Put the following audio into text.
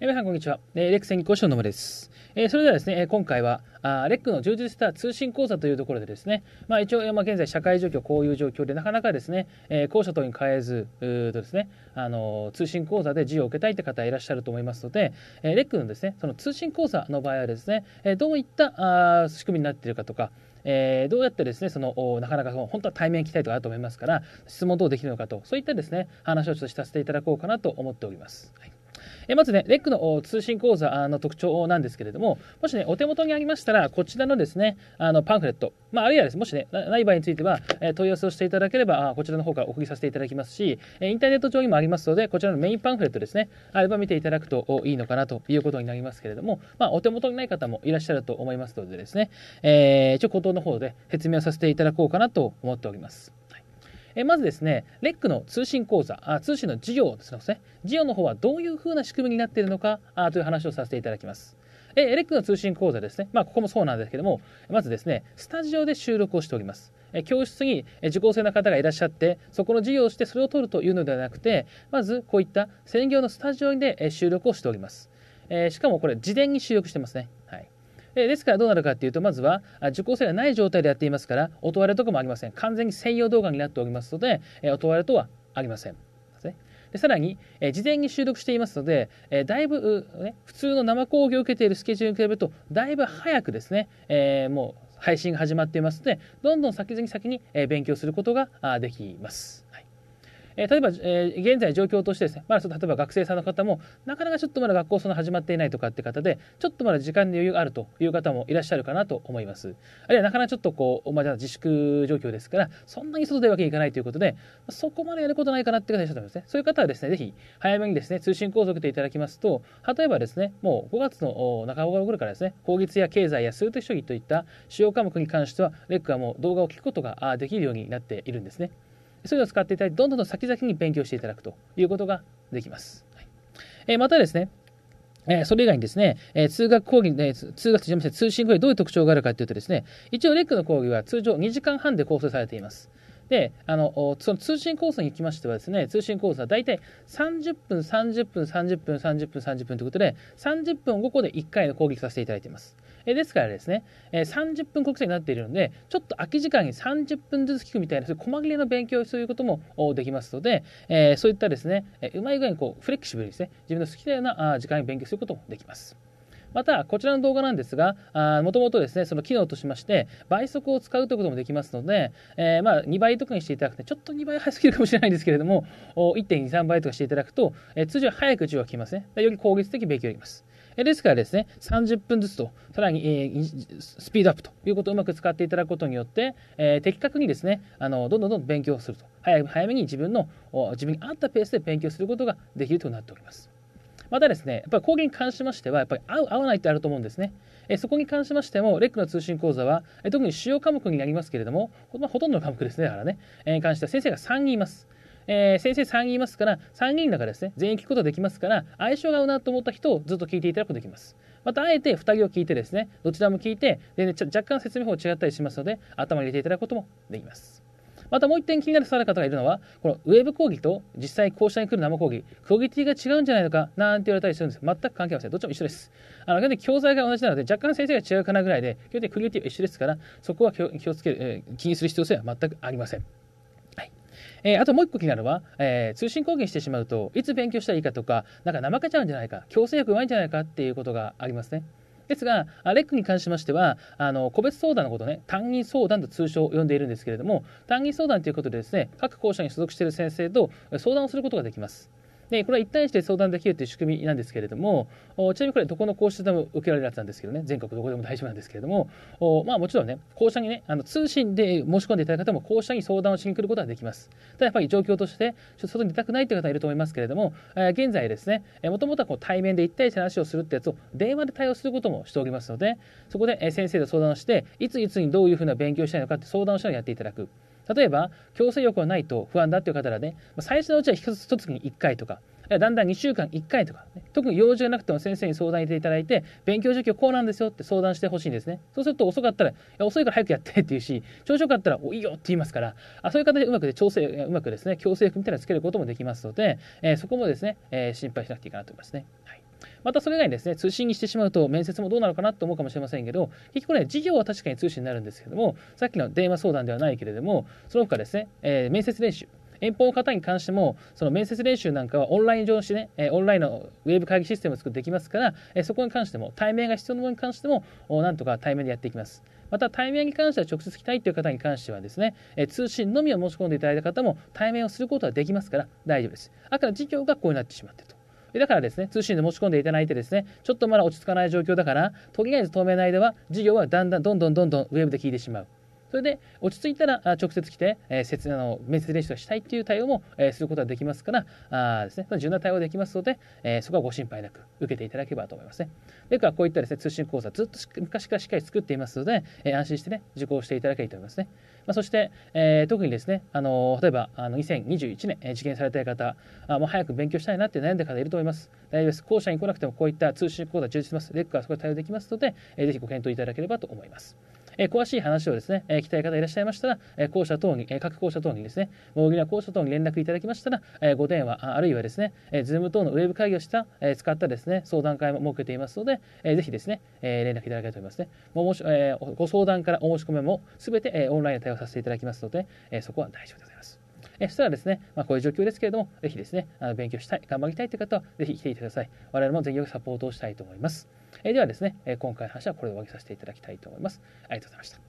え皆さん、こんにちは。えレック専業師の野村です。えそれではですね、今回は、あレックの充実した通信講座というところでですね、まあ一応、まあ現在社会状況、こういう状況で、なかなかですね、え校舎等に変えず、とですね、あの通信講座で授業を受けたいって方いらっしゃると思いますので、えレックのですね、その通信講座の場合はですね、えどういったあ仕組みになっているかとか、えー、どうやってですねそのなかなかその本当は対面行きたいとかあると思いますから質問どうできるのかとそういったですね話をちょっとさせていただこうかなと思っております。はいえまずね、レックの通信講座の特徴なんですけれども、もしね、お手元にありましたら、こちらのですね、あの、パンフレット、まあ、あるいはですね、もしね、ない場合については、え問い合わせをしていただければ、こちらの方からお送りさせていただきますし、えインターネット上にもありますので、こちらのメインパンフレットですね、あれば見ていただくといいのかなということになりますけれども、まあ、お手元にない方もいらっしゃると思いますのでですね、えー、一応口頭の方で説明をさせていただこうかなと思っております。えまずですね、レックの通信講座、あ通信の事業ですね、事業の方はどういうふうな仕組みになっているのかあという話をさせていただきます。えレックの通信講座ですね、まあ、ここもそうなんですけども、まずですね、スタジオで収録をしております。教室に受講生の方がいらっしゃってそこの授業をしてそれを取るというのではなくてまずこういった専業のスタジオで収録をしております、えー、しかもこれ事前に収録してますねはいえですからどうなるかっていうとまずは受講生がない状態でやっていますから音割れとかもありません完全に専用動画になっておりますので、え音割れとはありませんでさらに、え事前に収録していますので、えだいぶ、ね、普通の生講義を受けているスケジュールに比べるとだいぶ早くですね、えもう配信が始まっていますのでどんどん先々先に勉強することができます。えー、例えば、えー、現在状況としてですね、まだ例えば学生さんの方も、なかなかちょっとまだ学校その始まっていないとかって方で、ちょっとまだ時間に余裕があるという方もいらっしゃるかなと思います。あるいはなかなかちょっとこう、まじゃ自粛状況ですから、そんなに外出るわけにいかないということで、そこまでやることないかなって方いらっしゃると思いますね。そういう方はですね、ぜひ、早めにですね、通信講座を受けていただきますと、例えばですね、もう5月の中頃頃からですね、法律や経済や数的主義といった主要科目に関しては、レックはもう動画を聞くことができるようになっているんですね。それを使っていただいて、どんどん先々に勉強していただくということができます。はい、えー、またですね、それ以外にですね、通学講義、通学と通信講義どういう特徴があるかというとですね、一応レックの講義は通常2時間半で構成されています。で、あの、その通信コースに行きましてはですね、通信コースは大体30分、30分、30分、30分、30分ということで、30分5個で1回の講義させていただいています。えですからですね、え30分国際になっているので、ちょっと空き時間に30分ずつ聞くみたいな、そういう細切れの勉強をすることもできますので、えそういったですね、えうまい具合にこうフレキシブルにですね、自分の好きなような時間に勉強することもできます。また、こちらの動画なんですが、もともとですね、その機能としまして、倍速を使うということもできますので、えー、まあ、2倍とかにしていただくと、ちょっと2倍早すぎるかもしれないんですけれども、1.23倍とかしていただくと、えー、通常早く授業が来ますね。より効率的勉強できます。ですからですね、30分ずつと、さらに、えー、スピードアップということをうまく使っていただくことによって、えー、的確にですね、あの、どんどんどんどん勉強すると。早早めに自分の、自分に合ったペースで勉強することができるとなっております。またですね、やっぱり講義に関しましては、やっぱり合う合わないってあると思うんですね。えそこに関しましても、レックの通信講座は、え特に主要科目になりますけれども、まあ、ほとんどの科目ですね、だからね、えー、に関しては先生が3人います。えー、先生参議院いますから、参議院だからですね、全員聞くことできますから、相性が合うなと思った人をずっと聞いていただくことできます。また、あえて2人を聞いてですね、どちらも聞いて、で若干説明法違ったりしますので、頭に入れていただくこともできます。またもう一点気になる方がいるのは、このウェブ講義と実際校舎に来る生講義、クオリティが違うんじゃないのかなんて言われたりするんです全く関係ありません。どっちも一緒です。あの、教材が同じなので、若干先生が違うかなぐらいで、基本的にクオリティは一緒ですから、そこは気をつける、気にする必要性は全くありません。えー、あともう一個気になるのは、えー、通信攻撃してしまうと、いつ勉強したらいいかとか、なんか怠けちゃうんじゃないか、強制力うまいんじゃないかっていうことがありますね。ですが、レックに関しましては、あの個別相談のことね、単位相談と通称を呼んでいるんですけれども、単位相談ということでですね、各校舎に所属している先生と相談をすることができます。で、これは1対1で相談できるという仕組みなんですけれども、ちなみにこれどこの講師でも受けられるやつなんですけどね、全国どこでも大丈夫なんですけれども、まあもちろんね、校舎にね、あの通信で申し込んでいただく方も校舎に相談をしに来ることはできます。ただやっぱり状況として、ちょっと外に出たくないという方いると思いますけれども、え現在ですね、もともとはこう対面で1対1で話をするってやつを電話で対応することもしておりますので、そこで先生と相談して、いついつにどういうふうな勉強したいのかって相談をしたらやっていただく。例えば強制力がないと不安だっていう方はね最初のうちは一つに1回とかだんだん2週間1回とか、ね、特に用事がなくても先生に相談していただいて、勉強状況こうなんですよって相談してほしいんですね。そうすると遅かったら、いや遅いから早くやってっていうし、調子よかったら、おいいよって言いますから、あそういう形でうまく調整、うまくですね、強制服みたいなのつけることもできますので、えー、そこもですね、えー、心配しなくていいかなと思いますね。はいまたそれ以外にですね、通信にしてしまうと面接もどうなのかなと思うかもしれませんけど、結局ね、事業は確かに通信になるんですけども、さっきの電話相談ではないけれども、その他ですね、えー、面接練習、遠方の方に関しても、その面接練習なんかはオンライン上にしてね、えオンラインのウェブ会議システムを作っていきますから、えそこに関しても、対面が必要なものに関しても、なんとか対面でやっていきます。また対面に関しては直接来たいという方に関してはですね、え通信のみを申し込んでいただいた方も対面をすることはできますから大丈夫です。あから事業がこうなってしまっていると。だからですね、通信で申し込んでいただいてですね、ちょっとまだ落ち着かない状況だから、とりあえず当面の間は、事業はだんだんどんどんどんどんウェブで聞いてしまう。それで落ち着いたら直接来て、えー、説あの面接練習をしたいという対応も、えー、することができますからあです、ね、柔軟対応できますので、えー、そこはご心配なく受けていただければと思いますね。でこういったです、ね、通信講座ずっと昔からしっかり作っていますので、えー、安心して、ね、受講していただければと思いますね。まあ、そして、えー、特にですね、あの例えばあの2021年、えー、受験されたい方あ、もう早く勉強したいなって悩んでる方いると思います。大丈夫です。校舎に来なくてもこういった通信講座充実します。レックはそこで対応できますので、えー、ぜひご検討いただければと思います。え詳しい話をですね、え聞きたい方いらっしゃいましたら、え校舎等に、え各校舎等にですね、大喜利校舎等に連絡いただきましたら、えご電話、あるいはですね、えー、Zoom 等のウェブ会議をした、え使ったですね、相談会も設けていますので、えー、ぜひですね、え連絡いただければと思いますね。もしえご相談からお申し込みも、すべて、えオンラインで対応させていただきますので、えそこは大丈夫でございます。えそしたらですね、まあ、こういう状況ですけれども、ぜひですね、あの勉強したい、頑張りたいという方は、ぜひ来ていてください。我々も全力サポートをしたいと思います。えではですね、今回の話はこれで終わりさせていただきたいと思います。ありがとうございました。